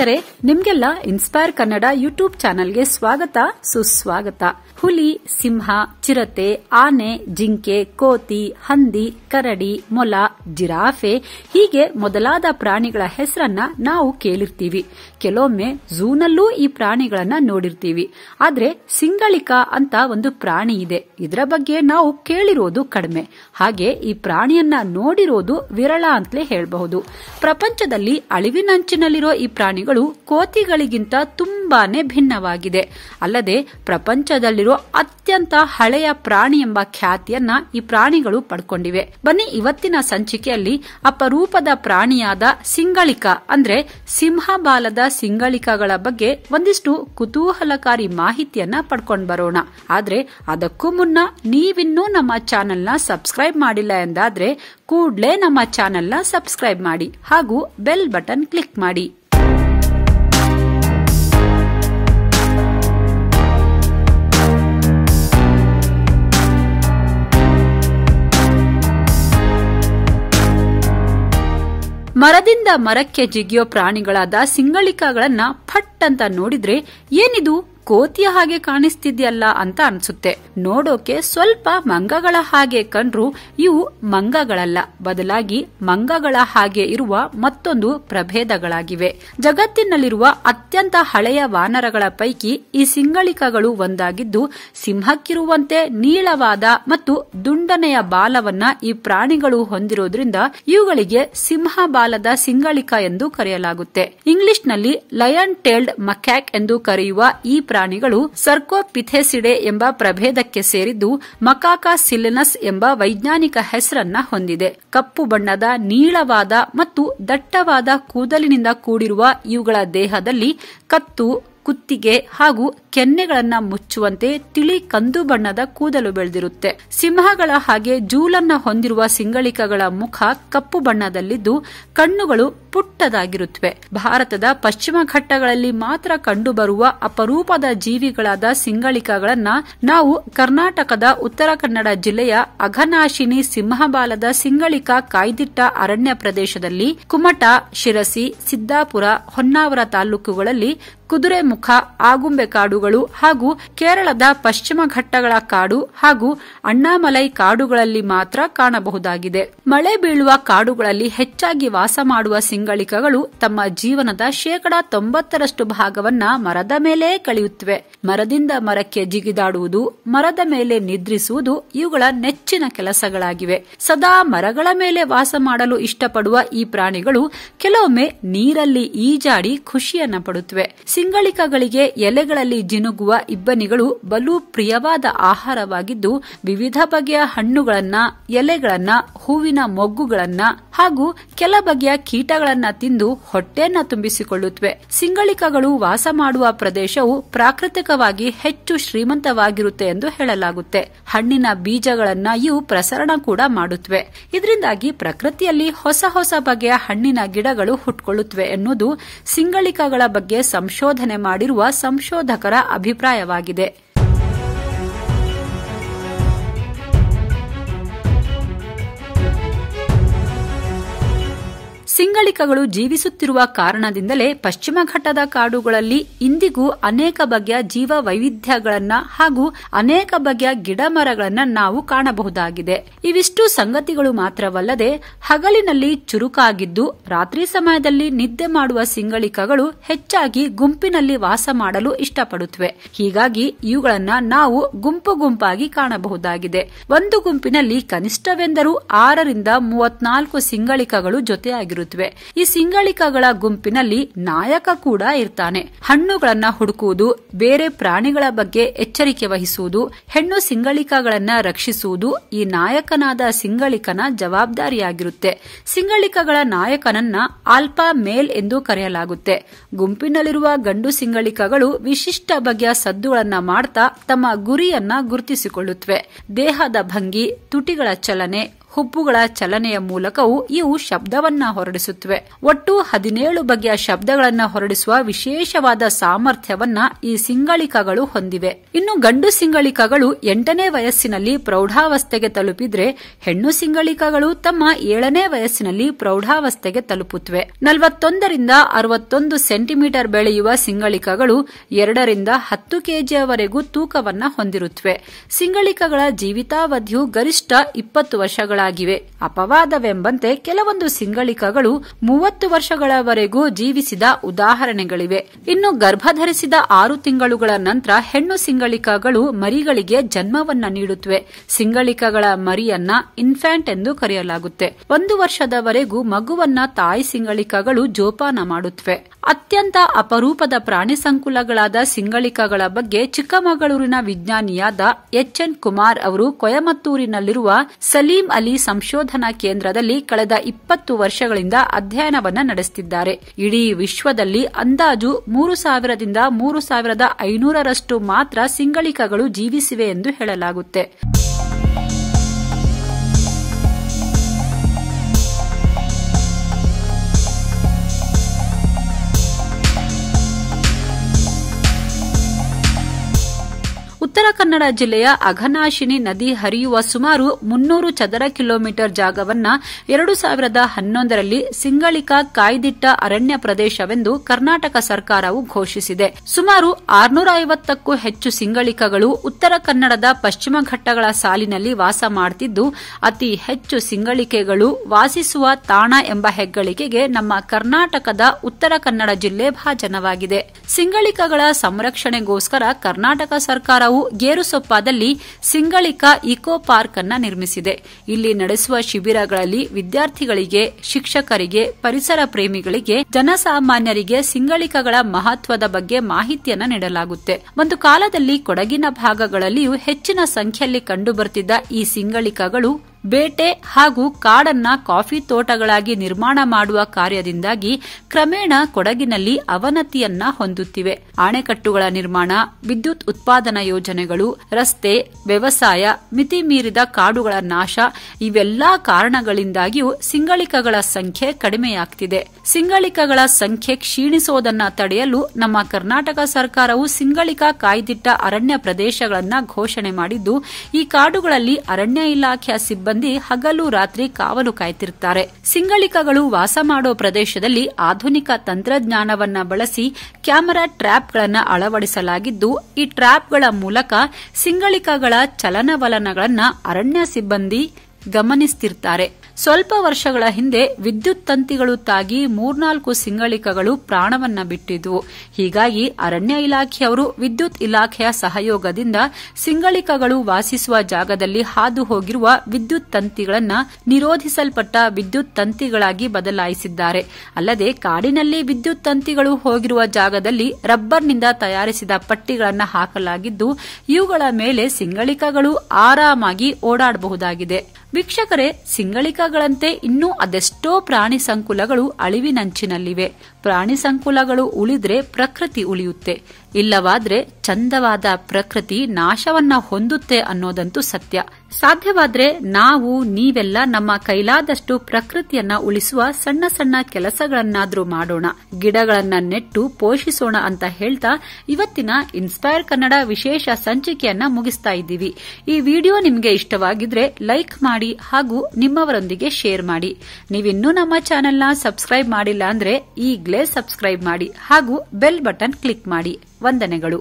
ಸ್ನೇಹಿತರೆ ನಿಮ್ಗೆಲ್ಲ inspire Kannada YouTube ಚಾನೆಲ್ಗೆ ಸ್ವಾಗತ ಸುಸ್ವಾಗತ ಹುಲಿ ಸಿಂಹ ಚಿರತೆ ಆನೆ ಜಿಂಕೆ ಕೋತಿ ಹಂದಿ ಕರಡಿ ಮೊಲ ಜಿರಾಫೆ ಹೀಗೆ ಮೊದಲಾದ ಪ್ರಾಣಿಗಳ ಹೆಸರನ್ನ ನಾವು ಕೇಳಿರ್ತೀವಿ ಕೆಲವೊಮ್ಮೆ ಝೂನಲ್ಲೂ ಈ ಪ್ರಾಣಿಗಳನ್ನ ನೋಡಿರ್ತೀವಿ ಆದ್ರೆ ಸಿಂಗಳಿಕ ಅಂತ ಒಂದು ಪ್ರಾಣಿ ಇದೆ ಇದರ ಬಗ್ಗೆ ನಾವು ಕೇಳಿರೋದು ಕಡಿಮೆ ಹಾಗೆ ಈ ಪ್ರಾಣಿಯನ್ನ ನೋಡಿರೋದು ವಿರಳ ಅಂತಲೇ ಹೇಳಬಹುದು ಪ್ರಪಂಚದಲ್ಲಿ ಅಳಿವಿನಂಚಿನಲ್ಲಿರೋ ಈ ಪ್ರಾಣಿಗಳು ಪ್ರಾಣಿಗಳು ಕೋತಿಗಳಿಗಿಂತ ತುಂಬಾನೇ ಭಿನ್ನವಾಗಿದೆ ಅಲ್ಲದೆ ಪ್ರಪಂಚದಲ್ಲಿರೋ ಅತ್ಯಂತ ಹಳೆಯ ಪ್ರಾಣಿ ಎಂಬ ಖ್ಯಾತಿಯನ್ನ ಈ ಪ್ರಾಣಿಗಳು ಪಡ್ಕೊಂಡಿವೆ ಬನ್ನಿ ಇವತ್ತಿನ ಸಂಚಿಕೆಯಲ್ಲಿ ಅಪರೂಪದ ಪ್ರಾಣಿಯಾದ ಸಿಂಗಳಿಕ ಅಂದ್ರೆ ಸಿಂಹಬಾಲದ ಸಿಂಗಳಿಕಗಳ ಬಗ್ಗೆ ಒಂದಿಷ್ಟು ಕುತೂಹಲಕಾರಿ ಮಾಹಿತಿಯನ್ನ ಪಡ್ಕೊಂಡು ಬರೋಣ ಆದ್ರೆ ಅದಕ್ಕೂ ಮುನ್ನ ನೀವಿನ್ನೂ ನಮ್ಮ ಚಾನೆಲ್ನ ಸಬ್ಸ್ಕ್ರೈಬ್ ಮಾಡಿಲ್ಲ ಎಂದಾದ್ರೆ ಕೂಡ್ಲೇ ನಮ್ಮ ಚಾನೆಲ್ನ ಸಬ್ಸ್ಕ್ರೈಬ್ ಮಾಡಿ ಹಾಗೂ ಬೆಲ್ ಬಟನ್ ಕ್ಲಿಕ್ ಮಾಡಿ ಮರದಿಂದ ಮರಕ್ಕೆ ಜಿಗಿಯೋ ಪ್ರಾಣಿಗಳಾದ ಸಿಂಗಳಿಕಾಗಳನ್ನ ಫಟ್ ಅಂತ ನೋಡಿದ್ರೆ ಏನಿದು ಕೋತಿಯ ಹಾಗೆ ಕಾಣಿಸ್ತಿದ್ಯಲ್ಲ ಅಂತ ಅನ್ಸುತ್ತೆ ನೋಡೋಕೆ ಸ್ವಲ್ಪ ಮಂಗಗಳ ಹಾಗೆ ಕಂಡ್ರು ಇವು ಮಂಗಗಳಲ್ಲ ಬದಲಾಗಿ ಮಂಗಗಳ ಹಾಗೆ ಇರುವ ಮತ್ತೊಂದು ಪ್ರಭೇದಗಳಾಗಿವೆ ಜಗತ್ತಿನಲ್ಲಿರುವ ಅತ್ಯಂತ ಹಳೆಯ ವಾನರಗಳ ಪೈಕಿ ಈ ಸಿಂಗಳಿಕಗಳು ಒಂದಾಗಿದ್ದು ಸಿಂಹಕ್ಕಿರುವಂತೆ ನೀಳವಾದ ಮತ್ತು ದುಂಡನೆಯ ಬಾಲವನ್ನ ಈ ಪ್ರಾಣಿಗಳು ಹೊಂದಿರೋದ್ರಿಂದ ಇವುಗಳಿಗೆ ಸಿಂಹ ಬಾಲದ ಸಿಂಗಳಿಕ ಎಂದು ಕರೆಯಲಾಗುತ್ತೆ ಇಂಗ್ಲಿಷ್ನಲ್ಲಿ ಲಯನ್ ಟೇಲ್ಡ್ ಮಕ್ಯಾಕ್ ಎಂದು ಕರೆಯುವ ಈ ಪ್ರಾಣಿಗಳು ಸರ್ಕೋಪಿಥೆಸಿಡೆ ಎಂಬ ಪ್ರಭೇದಕ್ಕೆ ಸೇರಿದ್ದು ಮಕಾಕಾ ಸಿಲಿನಸ್ ಎಂಬ ವೈಜ್ಞಾನಿಕ ಹೆಸರನ್ನ ಹೊಂದಿದೆ ಕಪ್ಪು ಬಣ್ಣದ ನೀಳವಾದ ಮತ್ತು ದಟ್ಟವಾದ ಕೂದಲಿನಿಂದ ಕೂಡಿರುವ ಇವುಗಳ ದೇಹದಲ್ಲಿ ಕತ್ತು ಕುತ್ತಿಗೆ ಹಾಗೂ ಕೆನ್ನೆಗಳನ್ನ ಮುಚ್ಚುವಂತೆ ತಿಳಿ ಕಂದು ಬಣ್ಣದ ಕೂದಲು ಬೆಳೆದಿರುತ್ತೆ ಸಿಂಹಗಳ ಹಾಗೆ ಜೂಲನ್ನ ಹೊಂದಿರುವ ಸಿಂಗಳಿಕಗಳ ಮುಖ ಕಪ್ಪು ಬಣ್ಣದಲ್ಲಿದ್ದು ಕಣ್ಣುಗಳು ಪುಟ್ಟದಾಗಿರುತ್ತವೆ ಭಾರತದ ಪಶ್ಚಿಮ ಘಟ್ಟಗಳಲ್ಲಿ ಮಾತ್ರ ಕಂಡುಬರುವ ಅಪರೂಪದ ಜೀವಿಗಳಾದ ಸಿಂಗಳಿಕಗಳನ್ನ ನಾವು ಕರ್ನಾಟಕದ ಉತ್ತರ ಕನ್ನಡ ಜಿಲ್ಲೆಯ ಅಘನಾಶಿನಿ ಸಿಂಹಬಾಲದ ಸಿಂಗಳಿಕಾ ಕಾಯ್ದಿಟ್ಟ ಅರಣ್ಯ ಪ್ರದೇಶದಲ್ಲಿ ಕುಮಟ ಶಿರಸಿ ಸಿದ್ದಾಪುರ ಹೊನ್ನಾವರ ತಾಲೂಕುಗಳಲ್ಲಿ ಕುದುರೆಮುಖ ಆಗುಂಬೆ ಕಾಡುಗಳು ಹಾಗೂ ಕೇರಳದ ಪಶ್ಚಿಮ ಘಟ್ಟಗಳ ಕಾಡು ಹಾಗೂ ಅಣ್ಣಾಮಲೈ ಕಾಡುಗಳಲ್ಲಿ ಮಾತ್ರ ಕಾಣಬಹುದಾಗಿದೆ ಮಳೆ ಬೀಳುವ ಕಾಡುಗಳಲ್ಲಿ ಹೆಚ್ಚಾಗಿ ವಾಸ ಮಾಡುವ ಸಿಂಗಳಿಕಗಳು ತಮ್ಮ ಜೀವನದ ಶೇಕಡ ತೊಂಬತ್ತರಷ್ಟು ಭಾಗವನ್ನ ಮರದ ಮೇಲೆ ಕಳೆಯುತ್ತವೆ ಮರದಿಂದ ಮರಕ್ಕೆ ಜಿಗಿದಾಡುವುದು ಮರದ ಮೇಲೆ ನಿದ್ರಿಸುವುದು ಇವುಗಳ ನೆಚ್ಚಿನ ಕೆಲಸಗಳಾಗಿವೆ ಸದಾ ಮರಗಳ ಮೇಲೆ ವಾಸ ಮಾಡಲು ಇಷ್ಟಪಡುವ ಈ ಪ್ರಾಣಿಗಳು ಕೆಲವೊಮ್ಮೆ ನೀರಲ್ಲಿ ಈಜಾಡಿ ಖುಷಿಯನ್ನ ಪಡುತ್ತವೆ ಸಿಂಗಳಿಕಗಳಿಗೆ ಎಲೆಗಳಲ್ಲಿ ಜಿನುಗುವ ಇಬ್ಬನಿಗಳು ಬಲು ಪ್ರಿಯವಾದ ಆಹಾರವಾಗಿದ್ದು ವಿವಿಧ ಬಗೆಯ ಹಣ್ಣುಗಳನ್ನ ಎಲೆಗಳನ್ನ ಹೂವಿನ ಮೊಗ್ಗುಗಳನ್ನ ಹಾಗೂ ಕೆಲ ಬಗೆಯ ಕೀಟಗಳ ಸಸ್ಯಗಳನ್ನ ತಿಂದು ಹೊಟ್ಟೆಯನ್ನ ತುಂಬಿಸಿಕೊಳ್ಳುತ್ತವೆ ಸಿಂಗಳಿಕಗಳು ವಾಸ ಮಾಡುವ ಪ್ರದೇಶವು ಪ್ರಾಕೃತಿಕವಾಗಿ ಹೆಚ್ಚು ಶ್ರೀಮಂತವಾಗಿರುತ್ತೆ ಎಂದು ಹೇಳಲಾಗುತ್ತೆ ಹಣ್ಣಿನ ಬೀಜಗಳನ್ನ ಇವು ಪ್ರಸರಣ ಕೂಡ ಮಾಡುತ್ತವೆ ಇದರಿಂದಾಗಿ ಪ್ರಕೃತಿಯಲ್ಲಿ ಹೊಸ ಹೊಸ ಬಗೆಯ ಹಣ್ಣಿನ ಗಿಡಗಳು ಹುಟ್ಕೊಳ್ಳುತ್ತವೆ ಎನ್ನುವುದು ಸಿಂಗಳಿಕಗಳ ಬಗ್ಗೆ ಸಂಶೋಧನೆ ಮಾಡಿರುವ ಸಂಶೋಧಕರ ಅಭಿಪ್ರಾಯವಾಗಿದೆ ಸಿಂಗಳಿಕಗಳು ಜೀವಿಸುತ್ತಿರುವ ಕಾರಣದಿಂದಲೇ ಪಶ್ಚಿಮ ಘಟ್ಟದ ಕಾಡುಗಳಲ್ಲಿ ಇಂದಿಗೂ ಅನೇಕ ಬಗೆಯ ಜೀವ ವೈವಿಧ್ಯಗಳನ್ನ ಹಾಗೂ ಅನೇಕ ಬಗೆಯ ಗಿಡ ನಾವು ಕಾಣಬಹುದಾಗಿದೆ ಇವಿಷ್ಟು ಸಂಗತಿಗಳು ಮಾತ್ರವಲ್ಲದೆ ಹಗಲಿನಲ್ಲಿ ಚುರುಕಾಗಿದ್ದು ರಾತ್ರಿ ಸಮಯದಲ್ಲಿ ನಿದ್ದೆ ಮಾಡುವ ಸಿಂಗಳಿಕಗಳು ಹೆಚ್ಚಾಗಿ ಗುಂಪಿನಲ್ಲಿ ವಾಸ ಮಾಡಲು ಇಷ್ಟಪಡುತ್ತವೆ ಹೀಗಾಗಿ ಇವುಗಳನ್ನ ನಾವು ಗುಂಪು ಗುಂಪಾಗಿ ಕಾಣಬಹುದಾಗಿದೆ ಒಂದು ಗುಂಪಿನಲ್ಲಿ ಕನಿಷ್ಠವೆಂದರೂ ಆರರಿಂದ ಮೂವತ್ನಾಲ್ಕು ಸಿಂಗಳಿಕಗಳು ಜೊತೆಯಾಗಿರುತ್ತವೆ ಈ ಸಿಂಗಳಿಕಗಳ ಗುಂಪಿನಲ್ಲಿ ನಾಯಕ ಕೂಡ ಇರ್ತಾನೆ ಹಣ್ಣುಗಳನ್ನ ಹುಡುಕುವುದು ಬೇರೆ ಪ್ರಾಣಿಗಳ ಬಗ್ಗೆ ಎಚ್ಚರಿಕೆ ವಹಿಸುವುದು ಹೆಣ್ಣು ಸಿಂಗಳಿಕಗಳನ್ನ ರಕ್ಷಿಸುವುದು ಈ ನಾಯಕನಾದ ಸಿಂಗಳಿಕನ ಜವಾಬ್ದಾರಿಯಾಗಿರುತ್ತೆ ಸಿಂಗಳಿಕಗಳ ನಾಯಕನನ್ನ ಆಲ್ಪಾ ಮೇಲ್ ಎಂದು ಕರೆಯಲಾಗುತ್ತೆ ಗುಂಪಿನಲ್ಲಿರುವ ಗಂಡು ಸಿಂಗಳಿಕಗಳು ವಿಶಿಷ್ಟ ಬಗೆಯ ಸದ್ದುಗಳನ್ನ ಮಾಡ್ತಾ ತಮ್ಮ ಗುರಿಯನ್ನ ಗುರುತಿಸಿಕೊಳ್ಳುತ್ತವೆ ದೇಹದ ಭಂಗಿ ತುಟಿಗಳ ಚಲನೆ ಹುಬ್ಬುಗಳ ಚಲನೆಯ ಮೂಲಕವೂ ಇವು ಶಬ್ದವನ್ನ ಹೊರಡಿಸುತ್ತವೆ ಒಟ್ಟು ಹದಿನೇಳು ಬಗೆಯ ಶಬ್ದಗಳನ್ನು ಹೊರಡಿಸುವ ವಿಶೇಷವಾದ ಸಾಮರ್ಥ್ಯವನ್ನ ಈ ಸಿಂಗಳಿಕಗಳು ಹೊಂದಿವೆ ಇನ್ನು ಗಂಡು ಸಿಂಗಳಿಕಗಳು ಎಂಟನೇ ವಯಸ್ಸಿನಲ್ಲಿ ಪ್ರೌಢಾವಸ್ಥೆಗೆ ತಲುಪಿದ್ರೆ ಹೆಣ್ಣು ಸಿಂಗಳಿಕಗಳು ತಮ್ಮ ಏಳನೇ ವಯಸ್ಸಿನಲ್ಲಿ ಪ್ರೌಢಾವಸ್ಥೆಗೆ ತಲುಪುತ್ತವೆ ನಲವತ್ತೊಂದರಿಂದ ಅರವತ್ತೊಂದು ಸೆಂಟಿಮೀಟರ್ ಬೆಳೆಯುವ ಸಿಂಗಳಿಕಗಳು ಎರಡರಿಂದ ಹತ್ತು ಕೆಜಿಯವರೆಗೂ ತೂಕವನ್ನ ಹೊಂದಿರುತ್ತವೆ ಸಿಂಗಳಿಕಗಳ ಜೀವಿತಾವಧಿಯು ಗರಿಷ್ಠ ಇಪ್ಪತ್ತು ವರ್ಷಗಳ ಸಿಂಗಳಿಕಗಳಾಗಿವೆ ಅಪವಾದವೆಂಬಂತೆ ಕೆಲವೊಂದು ಸಿಂಗಳಿಕಗಳು ಮೂವತ್ತು ವರ್ಷಗಳವರೆಗೂ ಜೀವಿಸಿದ ಉದಾಹರಣೆಗಳಿವೆ ಇನ್ನು ಗರ್ಭಧರಿಸಿದ ಆರು ತಿಂಗಳುಗಳ ನಂತರ ಹೆಣ್ಣು ಸಿಂಗಳಿಕಗಳು ಮರಿಗಳಿಗೆ ಜನ್ಮವನ್ನ ನೀಡುತ್ತವೆ ಸಿಂಗಳಿಕಗಳ ಮರಿಯನ್ನ ಇನ್ಫ್ಯಾಂಟ್ ಎಂದು ಕರೆಯಲಾಗುತ್ತೆ ಒಂದು ವರ್ಷದವರೆಗೂ ಮಗುವನ್ನ ತಾಯಿ ಸಿಂಗಳಿಕಗಳು ಜೋಪಾನ ಮಾಡುತ್ತವೆ ಅತ್ಯಂತ ಅಪರೂಪದ ಪ್ರಾಣಿ ಸಂಕುಲಗಳಾದ ಸಿಂಗಳಿಕಗಳ ಬಗ್ಗೆ ಚಿಕ್ಕಮಗಳೂರಿನ ವಿಜ್ಞಾನಿಯಾದ ಎಚ್ ಎನ್ ಕುಮಾರ್ ಅವರು ಕೊಯಮತ್ತೂರಿನಲ್ಲಿರುವ ಸಲೀಂ ಅಲಿ ಈ ಸಂಶೋಧನಾ ಕೇಂದ್ರದಲ್ಲಿ ಕಳೆದ ಇಪ್ಪತ್ತು ವರ್ಷಗಳಿಂದ ಅಧ್ಯಯನವನ್ನು ನಡೆಸುತ್ತಿದ್ದಾರೆ ಇಡೀ ವಿಶ್ವದಲ್ಲಿ ಅಂದಾಜು ಮೂರು ಸಾವಿರದಿಂದ ಮೂರು ಸಾವಿರದ ಐನೂರರಷ್ಟು ಮಾತ್ರ ಸಿಂಗಳಿಕಗಳು ಜೀವಿಸಿವೆ ಎಂದು ಹೇಳಲಾಗುತ್ತೆ ಉತ್ತರ ಕನ್ನಡ ಜಿಲ್ಲೆಯ ಅಘನಾಶಿನಿ ನದಿ ಹರಿಯುವ ಸುಮಾರು ಮುನ್ನೂರು ಚದರ ಕಿಲೋಮೀಟರ್ ಜಾಗವನ್ನ ಎರಡು ಸಾವಿರದ ಹನ್ನೊಂದರಲ್ಲಿ ಸಿಂಗಳಿಕಾ ಕಾಯ್ದಿಟ್ಟ ಅರಣ್ಯ ಪ್ರದೇಶವೆಂದು ಕರ್ನಾಟಕ ಸರ್ಕಾರವು ಘೋಷಿಸಿದೆ ಸುಮಾರು ಆರುನೂರ ಐವತ್ತಕ್ಕೂ ಹೆಚ್ಚು ಸಿಂಗಳಿಕಗಳು ಉತ್ತರ ಕನ್ನಡದ ಪಶ್ಚಿಮ ಘಟ್ಟಗಳ ಸಾಲಿನಲ್ಲಿ ವಾಸ ಮಾಡುತ್ತಿದ್ದು ಅತಿ ಹೆಚ್ಚು ಸಿಂಗಳಿಕೆಗಳು ವಾಸಿಸುವ ತಾಣ ಎಂಬ ಹೆಗ್ಗಳಿಕೆಗೆ ನಮ್ಮ ಕರ್ನಾಟಕದ ಉತ್ತರ ಕನ್ನಡ ಜಿಲ್ಲೆ ಭಾಜನವಾಗಿದೆ ಸಿಂಗಳಿಕಗಳ ಸಂರಕ್ಷಣೆಗೋಸ್ಕರ ಕರ್ನಾಟಕ ಸರ್ಕಾರವು ಗೇರುಸೊಪ್ಪದಲ್ಲಿ ಸಿಂಗಳಿಕಾ ಇಕೋ ಪಾರ್ಕ್ ಅನ್ನು ನಿರ್ಮಿಸಿದೆ ಇಲ್ಲಿ ನಡೆಸುವ ಶಿಬಿರಗಳಲ್ಲಿ ವಿದ್ಯಾರ್ಥಿಗಳಿಗೆ ಶಿಕ್ಷಕರಿಗೆ ಪರಿಸರ ಪ್ರೇಮಿಗಳಿಗೆ ಜನಸಾಮಾನ್ಯರಿಗೆ ಸಿಂಗಳಿಕಗಳ ಮಹತ್ವದ ಬಗ್ಗೆ ಮಾಹಿತಿಯನ್ನು ನೀಡಲಾಗುತ್ತೆ ಒಂದು ಕಾಲದಲ್ಲಿ ಕೊಡಗಿನ ಭಾಗಗಳಲ್ಲಿಯೂ ಹೆಚ್ಚಿನ ಸಂಖ್ಯೆಯಲ್ಲಿ ಕಂಡುಬರುತ್ತಿದ್ದ ಈ ಸಿಂಗಳಿಕಗಳು ಬೇಟೆ ಹಾಗೂ ಕಾಡನ್ನ ಕಾಫಿ ತೋಟಗಳಾಗಿ ನಿರ್ಮಾಣ ಮಾಡುವ ಕಾರ್ಯದಿಂದಾಗಿ ಕ್ರಮೇಣ ಕೊಡಗಿನಲ್ಲಿ ಅವನತಿಯನ್ನ ಹೊಂದುತ್ತಿವೆ ಅಣೆಕಟ್ಟುಗಳ ನಿರ್ಮಾಣ ವಿದ್ಯುತ್ ಉತ್ಪಾದನಾ ಯೋಜನೆಗಳು ರಸ್ತೆ ವ್ಯವಸಾಯ ಮಿತಿ ಮೀರಿದ ಕಾಡುಗಳ ನಾಶ ಇವೆಲ್ಲಾ ಕಾರಣಗಳಿಂದಾಗಿಯೂ ಸಿಂಗಳಿಕಗಳ ಸಂಖ್ಯೆ ಕಡಿಮೆಯಾಗ್ತಿದೆ ಸಿಂಗಳಿಕಗಳ ಸಂಖ್ಯೆ ಕ್ಷೀಣಿಸುವುದನ್ನು ತಡೆಯಲು ನಮ್ಮ ಕರ್ನಾಟಕ ಸರ್ಕಾರವು ಸಿಂಗಳಿಕ ಕಾಯ್ದಿಟ್ಟ ಅರಣ್ಯ ಪ್ರದೇಶಗಳನ್ನ ಘೋಷಣೆ ಮಾಡಿದ್ದು ಈ ಕಾಡುಗಳಲ್ಲಿ ಅರಣ್ಯ ಇಲಾಖೆಯ ಸಿಬ್ಬಂದಿ ಸಿಬ್ಬಂದಿ ಹಗಲು ರಾತ್ರಿ ಕಾವಲು ಕಾಯ್ತಿರ್ತಾರೆ ಸಿಂಗಳಿಕಗಳು ವಾಸ ಮಾಡೋ ಪ್ರದೇಶದಲ್ಲಿ ಆಧುನಿಕ ತಂತ್ರಜ್ಞಾನವನ್ನ ಬಳಸಿ ಕ್ಯಾಮೆರಾ ಟ್ರ್ಯಾಪ್ಗಳನ್ನು ಅಳವಡಿಸಲಾಗಿದ್ದು ಈ ಟ್ರ್ಯಾಪ್ಗಳ ಮೂಲಕ ಸಿಂಗಳಿಕಗಳ ಚಲನವಲನಗಳನ್ನು ಅರಣ್ಯ ಸಿಬ್ಬಂದಿ ಗಮನಿಸ್ತಿರ್ತಾರೆ ಸ್ವಲ್ಪ ವರ್ಷಗಳ ಹಿಂದೆ ವಿದ್ಯುತ್ ತಂತಿಗಳು ತಾಗಿ ಮೂರ್ನಾಲ್ಕು ಸಿಂಗಳಿಕಗಳು ಪ್ರಾಣವನ್ನ ಬಿಟ್ಟಿದ್ವು ಹೀಗಾಗಿ ಅರಣ್ಯ ಇಲಾಖೆಯವರು ವಿದ್ಯುತ್ ಇಲಾಖೆಯ ಸಹಯೋಗದಿಂದ ಸಿಂಗಳಿಕಗಳು ವಾಸಿಸುವ ಜಾಗದಲ್ಲಿ ಹಾದು ಹೋಗಿರುವ ವಿದ್ಯುತ್ ತಂತಿಗಳನ್ನು ನಿರೋಧಿಸಲ್ಪಟ್ಟ ವಿದ್ಯುತ್ ತಂತಿಗಳಾಗಿ ಬದಲಾಯಿಸಿದ್ದಾರೆ ಅಲ್ಲದೆ ಕಾಡಿನಲ್ಲಿ ವಿದ್ಯುತ್ ತಂತಿಗಳು ಹೋಗಿರುವ ಜಾಗದಲ್ಲಿ ರಬ್ಬರ್ನಿಂದ ತಯಾರಿಸಿದ ಪಟ್ಟಿಗಳನ್ನು ಹಾಕಲಾಗಿದ್ದು ಇವುಗಳ ಮೇಲೆ ಸಿಂಗಳಿಕಗಳು ಆರಾಮಾಗಿ ಓಡಾಡಬಹುದಾಗಿದೆ ವೀಕ್ಷಕರೇ ಸಿಂಗಳಿಕಾಗಳಂತೆ ಇನ್ನೂ ಅದೆಷ್ಟೋ ಪ್ರಾಣಿ ಸಂಕುಲಗಳು ಅಳಿವಿನಂಚಿನಲ್ಲಿವೆ ಪ್ರಾಣಿ ಸಂಕುಲಗಳು ಉಳಿದ್ರೆ ಪ್ರಕೃತಿ ಉಳಿಯುತ್ತೆ ಇಲ್ಲವಾದ್ರೆ ಚಂದವಾದ ಪ್ರಕೃತಿ ನಾಶವನ್ನ ಹೊಂದುತ್ತೆ ಅನ್ನೋದಂತೂ ಸತ್ಯ ಸಾಧ್ಯವಾದ್ರೆ ನಾವು ನೀವೆಲ್ಲ ನಮ್ಮ ಕೈಲಾದಷ್ಟು ಪ್ರಕೃತಿಯನ್ನ ಉಳಿಸುವ ಸಣ್ಣ ಸಣ್ಣ ಕೆಲಸಗಳನ್ನಾದ್ರೂ ಮಾಡೋಣ ಗಿಡಗಳನ್ನ ನೆಟ್ಟು ಪೋಷಿಸೋಣ ಅಂತ ಹೇಳ್ತಾ ಇವತ್ತಿನ ಇನ್ಸ್ಪೈರ್ ಕನ್ನಡ ವಿಶೇಷ ಸಂಚಿಕೆಯನ್ನ ಮುಗಿಸ್ತಾ ಇದ್ದೀವಿ ಈ ವಿಡಿಯೋ ನಿಮಗೆ ಇಷ್ಟವಾಗಿದ್ರೆ ಲೈಕ್ ಮಾಡಿ ಹಾಗೂ ನಿಮ್ಮವರೊಂದಿಗೆ ಶೇರ್ ಮಾಡಿ ನೀವಿನ್ನೂ ನಮ್ಮ ಚಾನೆಲ್ನ ಸಬ್ಸ್ಕ್ರೈಬ್ ಮಾಡಿಲ್ಲ ಅಂದ್ರೆ ಈಗ ಸಬ್ಸ್ಕ್ರೈಬ್ ಮಾಡಿ ಹಾಗೂ ಬೆಲ್ ಬಟನ್ ಕ್ಲಿಕ್ ಮಾಡಿ ವಂದನೆಗಳು